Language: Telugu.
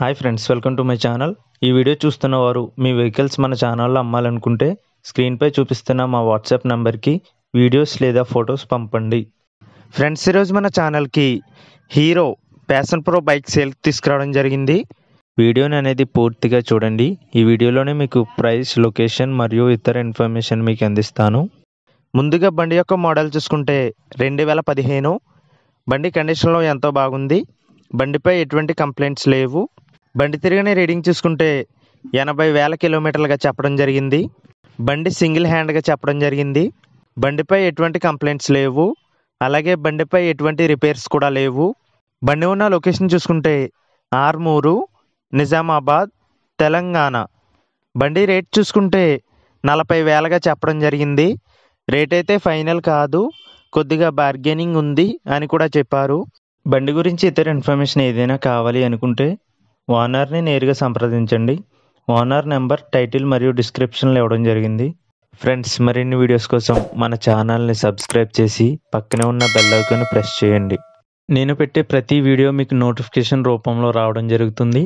hi friends welcome to my channel ఈ వీడియో చూస్తున్న వారు మీ వెహికల్స్ మన ఛానల్లో అమ్మాలనుకుంటే స్క్రీన్పై చూపిస్తున్న మా వాట్సాప్ నెంబర్కి వీడియోస్ లేదా ఫొటోస్ పంపండి ఫ్రెండ్స్ ఈరోజు మన ఛానల్కి Hero Passion Pro bike sale తీసుకురావడం జరిగింది వీడియోని అనేది పూర్తిగా చూడండి ఈ వీడియోలోనే మీకు ప్రైస్ లొకేషన్ మరియు ఇతర ఇన్ఫర్మేషన్ మీకు అందిస్తాను ముందుగా బండి యొక్క మోడల్ చూసుకుంటే రెండు వేల పదిహేను బండి కండిషన్లో ఎంతో బాగుంది బండిపై ఎటువంటి కంప్లైంట్స్ లేవు బండి తిరిగిన రీడింగ్ చూసుకుంటే ఎనభై వేల కిలోమీటర్లుగా చెప్పడం జరిగింది బండి సింగిల్ హ్యాండ్గా చెప్పడం జరిగింది బండిపై ఎటువంటి కంప్లైంట్స్ లేవు అలాగే బండిపై ఎటువంటి రిపేర్స్ కూడా లేవు బండి ఉన్న లొకేషన్ చూసుకుంటే ఆర్మూరు నిజామాబాద్ తెలంగాణ బండి రేట్ చూసుకుంటే నలభై వేలగా చెప్పడం జరిగింది రేట్ అయితే ఫైనల్ కాదు కొద్దిగా బార్గెనింగ్ ఉంది అని కూడా చెప్పారు బండి గురించి ఇతర ఇన్ఫర్మేషన్ ఏదైనా కావాలి అనుకుంటే ఓనర్ని నేరుగా సంప్రదించండి ఓనర్ నెంబర్ టైటిల్ మరియు డిస్క్రిప్షన్లో ఇవ్వడం జరిగింది ఫ్రెండ్స్ మరిన్ని వీడియోస్ కోసం మన ఛానల్ని సబ్స్క్రైబ్ చేసి పక్కనే ఉన్న బెల్ ఐకాన్ ప్రెస్ చేయండి నేను పెట్టే ప్రతి వీడియో మీకు నోటిఫికేషన్ రూపంలో రావడం జరుగుతుంది